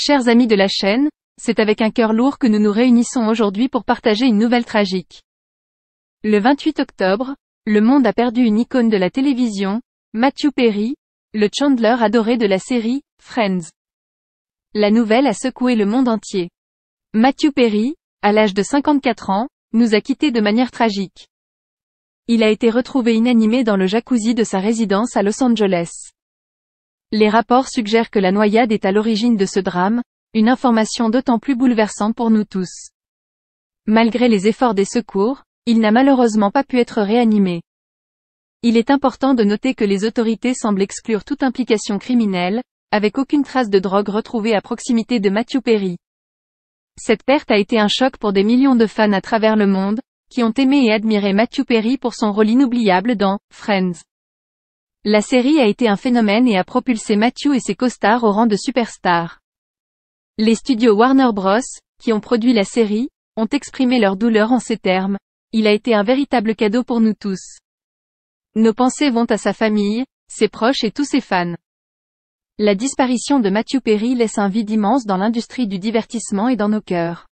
Chers amis de la chaîne, c'est avec un cœur lourd que nous nous réunissons aujourd'hui pour partager une nouvelle tragique. Le 28 octobre, le monde a perdu une icône de la télévision, Matthew Perry, le Chandler adoré de la série, Friends. La nouvelle a secoué le monde entier. Matthew Perry, à l'âge de 54 ans, nous a quittés de manière tragique. Il a été retrouvé inanimé dans le jacuzzi de sa résidence à Los Angeles. Les rapports suggèrent que la noyade est à l'origine de ce drame, une information d'autant plus bouleversante pour nous tous. Malgré les efforts des secours, il n'a malheureusement pas pu être réanimé. Il est important de noter que les autorités semblent exclure toute implication criminelle, avec aucune trace de drogue retrouvée à proximité de Matthew Perry. Cette perte a été un choc pour des millions de fans à travers le monde, qui ont aimé et admiré Matthew Perry pour son rôle inoubliable dans Friends. La série a été un phénomène et a propulsé Matthew et ses co-stars au rang de superstars. Les studios Warner Bros., qui ont produit la série, ont exprimé leur douleur en ces termes. Il a été un véritable cadeau pour nous tous. Nos pensées vont à sa famille, ses proches et tous ses fans. La disparition de Matthew Perry laisse un vide immense dans l'industrie du divertissement et dans nos cœurs.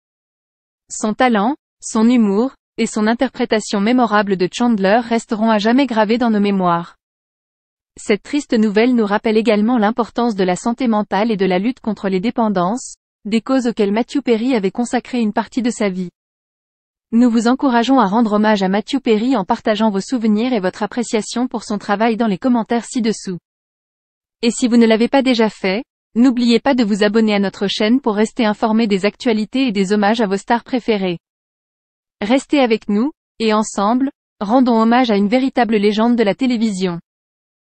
Son talent, son humour, et son interprétation mémorable de Chandler resteront à jamais gravés dans nos mémoires. Cette triste nouvelle nous rappelle également l'importance de la santé mentale et de la lutte contre les dépendances, des causes auxquelles Mathieu Perry avait consacré une partie de sa vie. Nous vous encourageons à rendre hommage à Mathieu Perry en partageant vos souvenirs et votre appréciation pour son travail dans les commentaires ci-dessous. Et si vous ne l'avez pas déjà fait, n'oubliez pas de vous abonner à notre chaîne pour rester informé des actualités et des hommages à vos stars préférées. Restez avec nous, et ensemble, rendons hommage à une véritable légende de la télévision.